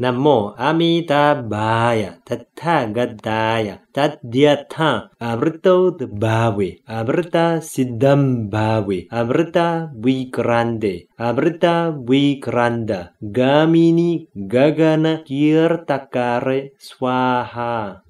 Namo Amitabhaya Tathāgataya Tadyatha Amrito Bhavi Amrita Siddham Bhavi abrta Vikrande abrta Vikranda Gamini Gagana Kirtakare Swaha